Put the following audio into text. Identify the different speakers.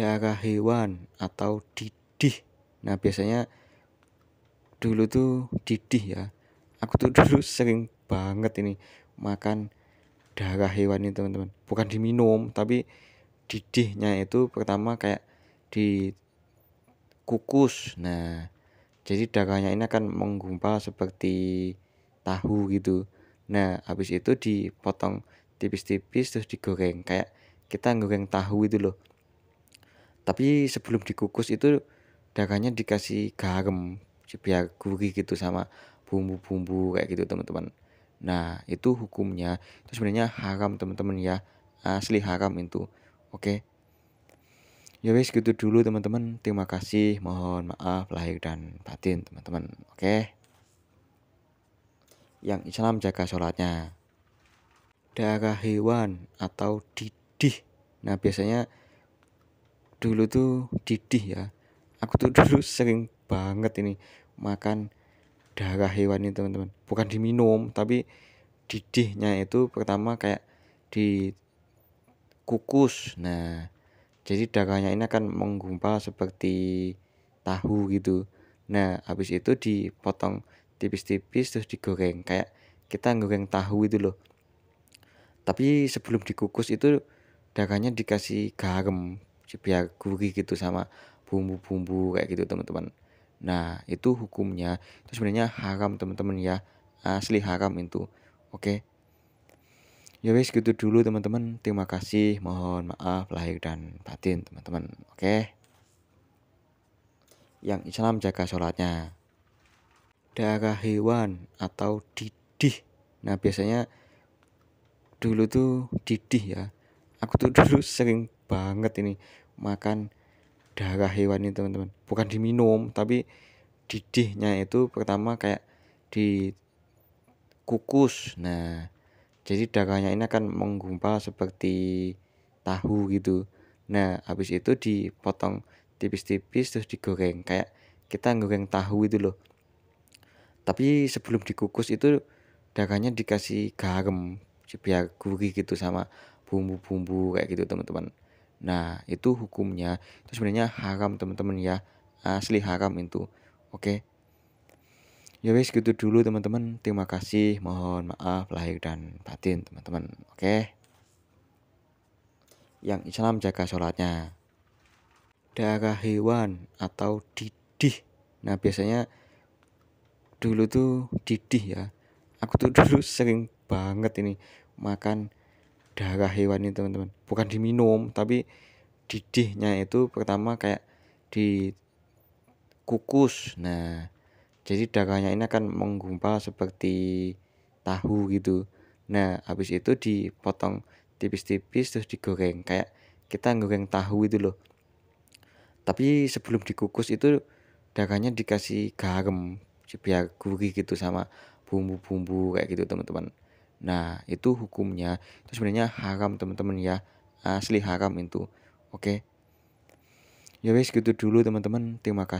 Speaker 1: darah hewan atau didih. Nah, biasanya dulu tuh didih ya. Aku tuh dulu sering banget ini makan darah hewan ini, teman-teman. Bukan diminum, tapi didihnya itu pertama kayak di kukus. Nah, jadi darahnya ini akan menggumpal seperti tahu gitu. Nah, habis itu dipotong tipis-tipis terus digoreng kayak kita goreng tahu itu loh tapi sebelum dikukus itu dagangnya dikasih garam biar gurih gitu sama bumbu-bumbu kayak gitu teman-teman nah itu hukumnya itu sebenarnya haram teman-teman ya asli haram itu oke ya wes gitu dulu teman-teman terima kasih mohon maaf lahir dan batin teman-teman oke okay? yang Islam jaga sholatnya darah hewan atau didih nah biasanya dulu tuh didih ya aku tuh dulu sering banget ini makan darah hewan ini teman-teman bukan diminum tapi didihnya itu pertama kayak di kukus nah jadi darahnya ini akan menggumpal seperti tahu gitu nah habis itu dipotong tipis-tipis terus digoreng kayak kita goreng tahu itu loh tapi sebelum dikukus itu darahnya dikasih garam biar ya gurih gitu sama bumbu-bumbu kayak gitu teman-teman nah itu hukumnya itu sebenarnya haram teman-teman ya asli haram itu oke okay? ya wes gitu dulu teman-teman terima kasih mohon maaf lahir dan batin teman-teman oke okay? yang Islam jaga sholatnya darah hewan atau didih nah biasanya dulu tuh didih ya aku tuh dulu sering banget ini makan darah hewan ini teman-teman bukan diminum tapi didihnya itu pertama kayak di kukus nah jadi darahnya ini akan menggumpal seperti tahu gitu nah habis itu dipotong tipis-tipis terus digoreng kayak kita goreng tahu itu loh tapi sebelum dikukus itu darahnya dikasih garam biar gurih gitu sama bumbu-bumbu kayak gitu teman-teman Nah, itu hukumnya itu sebenarnya haram teman-teman ya. Asli haram itu. Oke. Okay? Ya wes gitu dulu teman-teman. Terima kasih. Mohon maaf lahir dan batin teman-teman. Oke. Okay? Yang Islam jaga sholatnya. Darah hewan atau didih. Nah biasanya dulu tuh didih ya. Aku tuh dulu sering banget ini makan darah hewan ini teman-teman bukan diminum tapi didihnya itu pertama kayak di kukus nah jadi darahnya ini akan menggumpal seperti tahu gitu nah habis itu dipotong tipis-tipis terus digoreng kayak kita goreng tahu itu loh tapi sebelum dikukus itu darahnya dikasih garam biar gurih gitu sama bumbu-bumbu kayak gitu teman-teman Nah, itu hukumnya itu sebenarnya haram teman-teman ya. Asli haram itu. Oke. Okay? Ya guys gitu dulu teman-teman. Terima kasih.